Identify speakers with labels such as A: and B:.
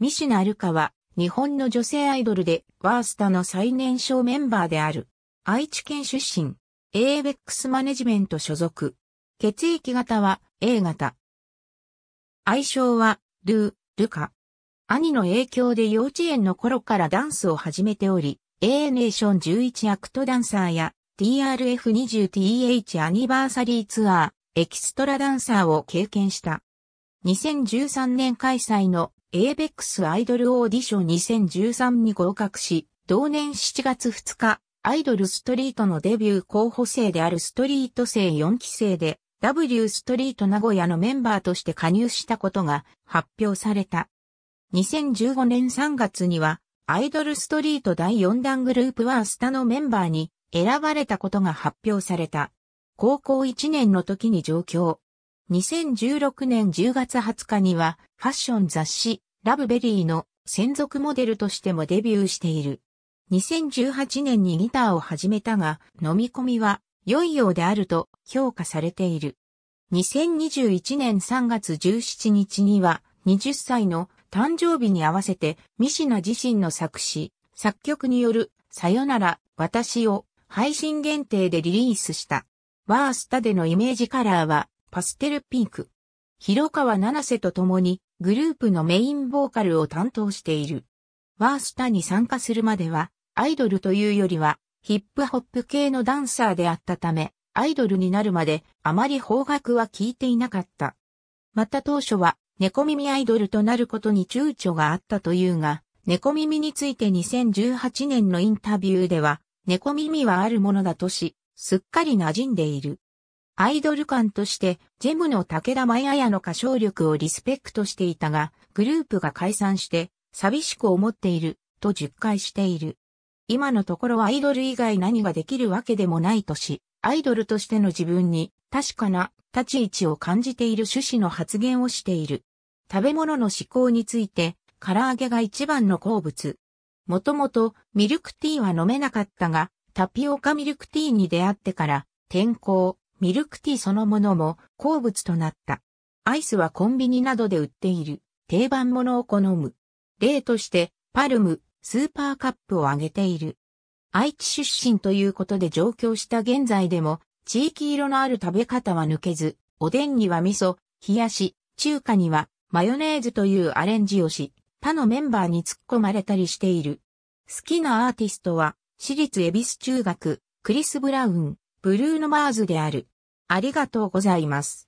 A: ミシナ・アルカは、日本の女性アイドルで、ワースタの最年少メンバーである。愛知県出身。エーベックスマネジメント所属。血液型は A 型。愛称は、ルー、ルカ。兄の影響で幼稚園の頃からダンスを始めており、A ネーション11アクトダンサーや TRF20TH アニバーサリーツアー、エキストラダンサーを経験した。2013年開催の ABEX アイドルオーディション2013に合格し、同年7月2日、アイドルストリートのデビュー候補生であるストリート生4期生で、W ストリート名古屋のメンバーとして加入したことが発表された。2015年3月には、アイドルストリート第4弾グループワースタのメンバーに選ばれたことが発表された。高校1年の時に上京。2016年10月20日にはファッション雑誌ラブベリーの専属モデルとしてもデビューしている。2018年にギターを始めたが飲み込みは良いようであると評価されている。2021年3月17日には20歳の誕生日に合わせてミシナ自身の作詞、作曲によるさよなら私を配信限定でリリースした。ワースタでのイメージカラーはパステルピンク。広川七瀬と共にグループのメインボーカルを担当している。ワースタに参加するまでは、アイドルというよりは、ヒップホップ系のダンサーであったため、アイドルになるまであまり方角は聞いていなかった。また当初は、猫耳アイドルとなることに躊躇があったというが、猫耳について2018年のインタビューでは、猫耳はあるものだとし、すっかり馴染んでいる。アイドル感として、ジェムの武田真彩の歌唱力をリスペクトしていたが、グループが解散して、寂しく思っている、と述回している。今のところアイドル以外何ができるわけでもないとし、アイドルとしての自分に、確かな立ち位置を感じている趣旨の発言をしている。食べ物の思考について、唐揚げが一番の好物。もともとミルクティーは飲めなかったが、タピオカミルクティーに出会ってから、転校、ミルクティーそのものも好物となった。アイスはコンビニなどで売っている定番ものを好む。例としてパルム、スーパーカップを挙げている。愛知出身ということで上京した現在でも地域色のある食べ方は抜けず、おでんには味噌、冷やし、中華にはマヨネーズというアレンジをし、他のメンバーに突っ込まれたりしている。好きなアーティストは、私立恵比寿中学、クリス・ブラウン、ブルーノ・マーズである。ありがとうございます。